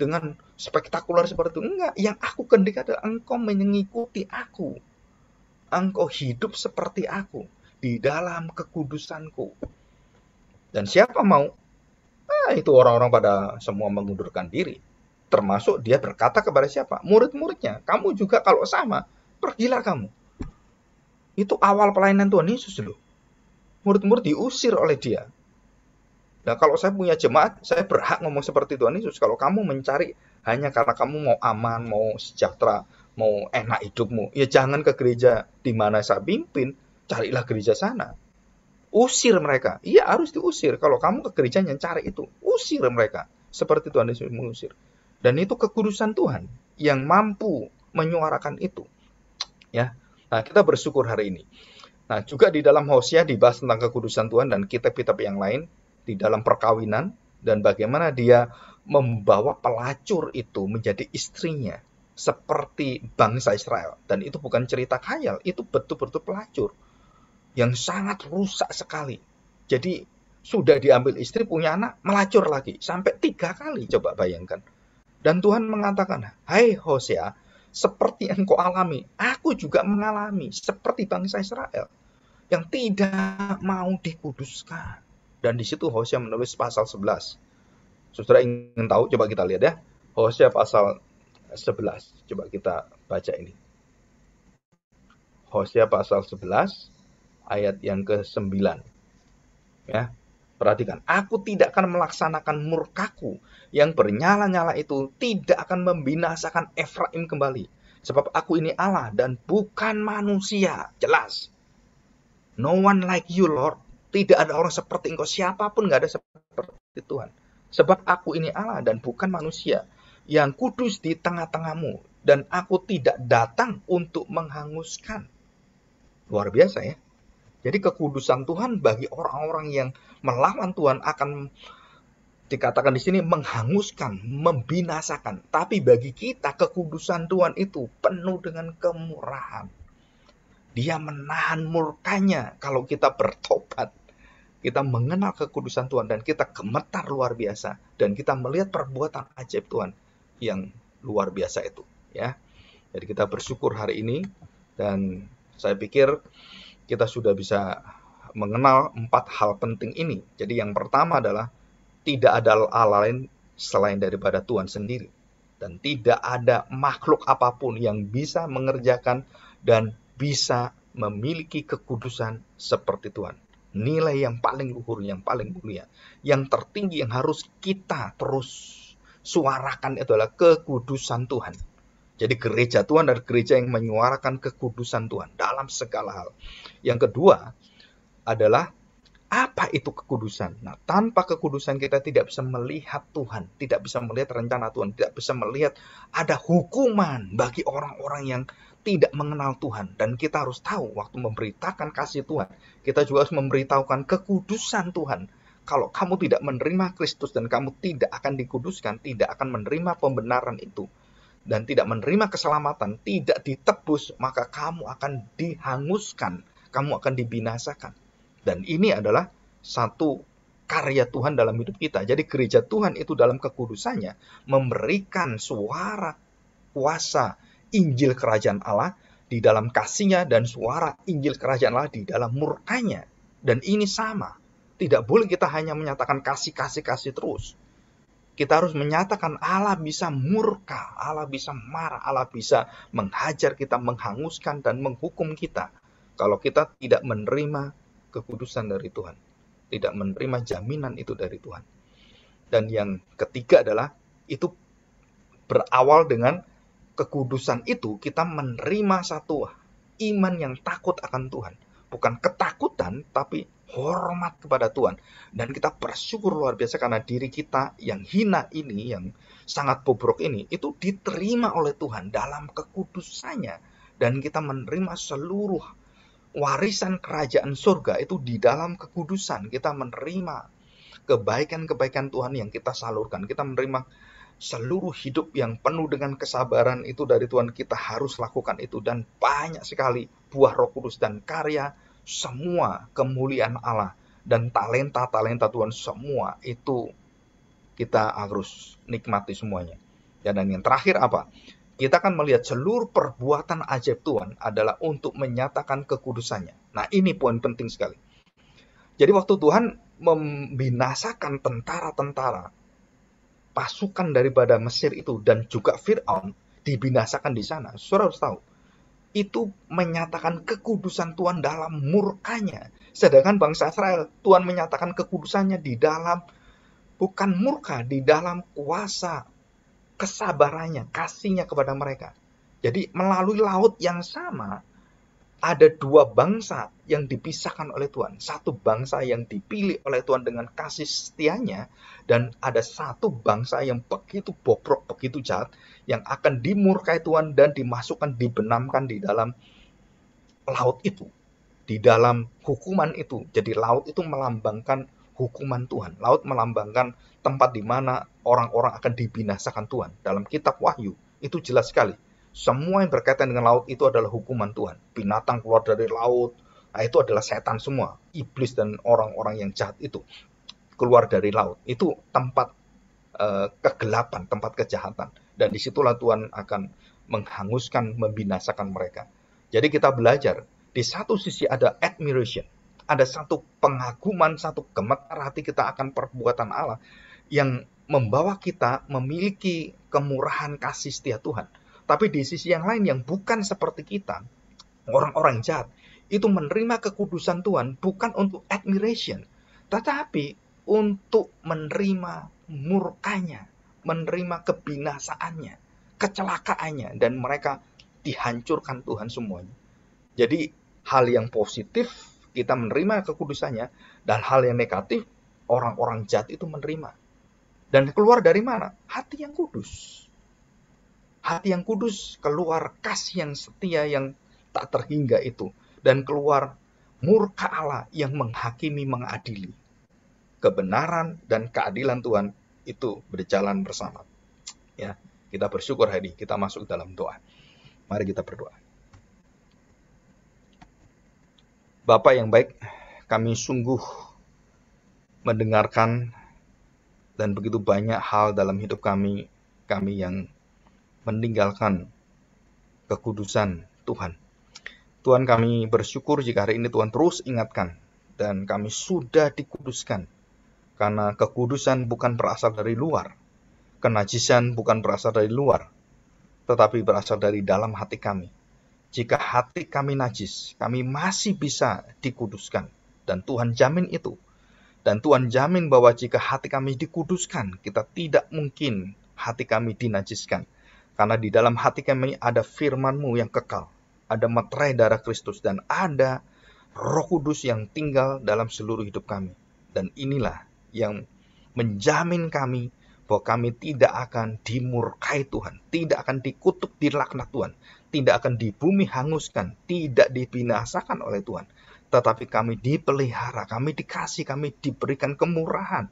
dengan spektakuler seperti itu. Enggak, yang aku kendik adalah engkau mengikuti aku. Engkau hidup seperti aku di dalam kekudusanku. Dan siapa mau? Nah, itu orang-orang pada semua mengundurkan diri. Termasuk dia berkata kepada siapa? Murid-muridnya. Kamu juga kalau sama, pergilah kamu. Itu awal pelayanan Tuhan Yesus dulu, Murid-murid diusir oleh dia. Nah, kalau saya punya jemaat, saya berhak ngomong seperti Tuhan Yesus. Kalau kamu mencari hanya karena kamu mau aman, mau sejahtera, mau enak hidupmu, ya jangan ke gereja di mana saya pimpin, carilah gereja sana. Usir mereka. Iya, harus diusir. Kalau kamu ke gereja yang cari itu, usir mereka. Seperti Tuhan Yesus mengusir. Dan itu kekudusan Tuhan yang mampu menyuarakan itu. Ya. Nah, kita bersyukur hari ini. Nah, juga di dalam Hosea dibahas tentang kekudusan Tuhan dan kitab-kitab yang lain di dalam perkawinan dan bagaimana dia membawa pelacur itu menjadi istrinya seperti bangsa Israel dan itu bukan cerita khayal itu betul-betul pelacur yang sangat rusak sekali jadi sudah diambil istri punya anak melacur lagi sampai tiga kali coba bayangkan dan Tuhan mengatakan hai Hosea seperti yang kau alami aku juga mengalami seperti bangsa Israel yang tidak mau dikuduskan dan di situ Hosea menulis pasal 11. Saudara ingin tahu? Coba kita lihat ya. Hosea pasal 11. Coba kita baca ini. Hosea pasal 11 ayat yang ke-9. Ya. Perhatikan, aku tidak akan melaksanakan murkaku yang bernyala-nyala itu tidak akan membinasakan Efraim kembali. Sebab aku ini Allah dan bukan manusia. Jelas. No one like you, Lord. Tidak ada orang seperti engkau, siapapun nggak ada seperti Tuhan. Sebab aku ini Allah dan bukan manusia yang kudus di tengah-tengahmu. Dan aku tidak datang untuk menghanguskan. Luar biasa ya. Jadi kekudusan Tuhan bagi orang-orang yang melawan Tuhan akan dikatakan di sini menghanguskan, membinasakan. Tapi bagi kita kekudusan Tuhan itu penuh dengan kemurahan. Dia menahan murkanya kalau kita bertobat kita mengenal kekudusan Tuhan dan kita gemetar luar biasa dan kita melihat perbuatan ajaib Tuhan yang luar biasa itu ya. Jadi kita bersyukur hari ini dan saya pikir kita sudah bisa mengenal empat hal penting ini. Jadi yang pertama adalah tidak ada Allah lain selain daripada Tuhan sendiri dan tidak ada makhluk apapun yang bisa mengerjakan dan bisa memiliki kekudusan seperti Tuhan nilai yang paling luhur, yang paling mulia, yang tertinggi yang harus kita terus suarakan itu adalah kekudusan Tuhan. Jadi gereja Tuhan dan gereja yang menyuarakan kekudusan Tuhan dalam segala hal. Yang kedua adalah apa itu kekudusan? Nah, tanpa kekudusan kita tidak bisa melihat Tuhan, tidak bisa melihat rencana Tuhan, tidak bisa melihat ada hukuman bagi orang-orang yang tidak mengenal Tuhan dan kita harus tahu waktu memberitakan kasih Tuhan, kita juga harus memberitahukan kekudusan Tuhan. Kalau kamu tidak menerima Kristus dan kamu tidak akan dikuduskan, tidak akan menerima pembenaran itu dan tidak menerima keselamatan, tidak ditebus, maka kamu akan dihanguskan, kamu akan dibinasakan. Dan ini adalah satu karya Tuhan dalam hidup kita. Jadi gereja Tuhan itu dalam kekudusannya memberikan suara kuasa Injil Kerajaan Allah, di dalam kasihnya dan suara Injil Kerajaan Allah di dalam murkanya. Dan ini sama. Tidak boleh kita hanya menyatakan kasih, kasih, kasih terus. Kita harus menyatakan Allah bisa murka, Allah bisa marah, Allah bisa menghajar kita, menghanguskan dan menghukum kita. Kalau kita tidak menerima kekudusan dari Tuhan. Tidak menerima jaminan itu dari Tuhan. Dan yang ketiga adalah itu berawal dengan kekudusan itu kita menerima satu iman yang takut akan Tuhan. Bukan ketakutan, tapi hormat kepada Tuhan. Dan kita bersyukur luar biasa karena diri kita yang hina ini, yang sangat bobrok ini, itu diterima oleh Tuhan dalam kekudusannya. Dan kita menerima seluruh warisan kerajaan surga itu di dalam kekudusan. Kita menerima kebaikan-kebaikan Tuhan yang kita salurkan. Kita menerima seluruh hidup yang penuh dengan kesabaran itu dari Tuhan kita harus lakukan itu dan banyak sekali buah Roh Kudus dan karya semua kemuliaan Allah dan talenta-talenta Tuhan semua itu kita harus nikmati semuanya. Ya, dan yang terakhir apa? Kita akan melihat seluruh perbuatan ajaib Tuhan adalah untuk menyatakan kekudusannya. Nah, ini poin penting sekali. Jadi waktu Tuhan membinasakan tentara-tentara pasukan daripada Mesir itu dan juga Fir'aun dibinasakan di sana, saudara harus tahu, itu menyatakan kekudusan Tuhan dalam murkanya. Sedangkan bangsa Israel, Tuhan menyatakan kekudusannya di dalam, bukan murka, di dalam kuasa kesabarannya, kasihnya kepada mereka. Jadi melalui laut yang sama, ada dua bangsa yang dipisahkan oleh Tuhan. Satu bangsa yang dipilih oleh Tuhan dengan kasih setianya. Dan ada satu bangsa yang begitu bobrok, begitu jahat. Yang akan dimurkai Tuhan dan dimasukkan, dibenamkan di dalam laut itu. Di dalam hukuman itu. Jadi laut itu melambangkan hukuman Tuhan. Laut melambangkan tempat di mana orang-orang akan dibinasakan Tuhan. Dalam kitab Wahyu itu jelas sekali semua yang berkaitan dengan laut itu adalah hukuman Tuhan. Binatang keluar dari laut, nah itu adalah setan semua. Iblis dan orang-orang yang jahat itu keluar dari laut. Itu tempat eh, kegelapan, tempat kejahatan. Dan disitulah Tuhan akan menghanguskan, membinasakan mereka. Jadi kita belajar, di satu sisi ada admiration, ada satu pengaguman, satu gemetar hati kita akan perbuatan Allah yang membawa kita memiliki kemurahan kasih setia Tuhan. Tapi di sisi yang lain yang bukan seperti kita, orang-orang jahat, itu menerima kekudusan Tuhan bukan untuk admiration, tetapi untuk menerima murkanya, menerima kebinasaannya, kecelakaannya, dan mereka dihancurkan Tuhan semuanya. Jadi hal yang positif kita menerima kekudusannya, dan hal yang negatif orang-orang jahat itu menerima. Dan keluar dari mana? Hati yang kudus hati yang kudus, keluar kasih yang setia yang tak terhingga itu, dan keluar murka Allah yang menghakimi mengadili. Kebenaran dan keadilan Tuhan itu berjalan bersama. Ya, kita bersyukur hari kita masuk dalam doa. Mari kita berdoa. Bapak yang baik, kami sungguh mendengarkan dan begitu banyak hal dalam hidup kami, kami yang meninggalkan kekudusan Tuhan. Tuhan kami bersyukur jika hari ini Tuhan terus ingatkan dan kami sudah dikuduskan. Karena kekudusan bukan berasal dari luar. Kenajisan bukan berasal dari luar, tetapi berasal dari dalam hati kami. Jika hati kami najis, kami masih bisa dikuduskan. Dan Tuhan jamin itu. Dan Tuhan jamin bahwa jika hati kami dikuduskan, kita tidak mungkin hati kami dinajiskan karena di dalam hati kami ada firmanmu yang kekal. Ada materai darah Kristus dan ada roh kudus yang tinggal dalam seluruh hidup kami. Dan inilah yang menjamin kami bahwa kami tidak akan dimurkai Tuhan, tidak akan dikutuk dilaknat Tuhan, tidak akan di hanguskan, tidak dibinasakan oleh Tuhan, tetapi kami dipelihara, kami dikasih, kami diberikan kemurahan.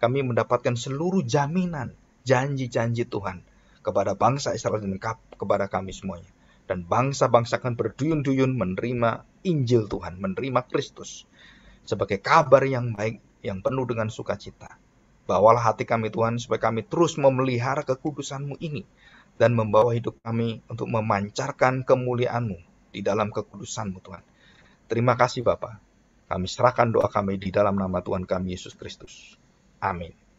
Kami mendapatkan seluruh jaminan, janji-janji Tuhan kepada bangsa Israel dan kepada kami semuanya. Dan bangsa-bangsa akan berduyun-duyun menerima Injil Tuhan, menerima Kristus sebagai kabar yang baik, yang penuh dengan sukacita. Bawalah hati kami Tuhan supaya kami terus memelihara kekudusanmu ini dan membawa hidup kami untuk memancarkan kemuliaanmu di dalam kekudusanmu Tuhan. Terima kasih Bapak. Kami serahkan doa kami di dalam nama Tuhan kami Yesus Kristus. Amin.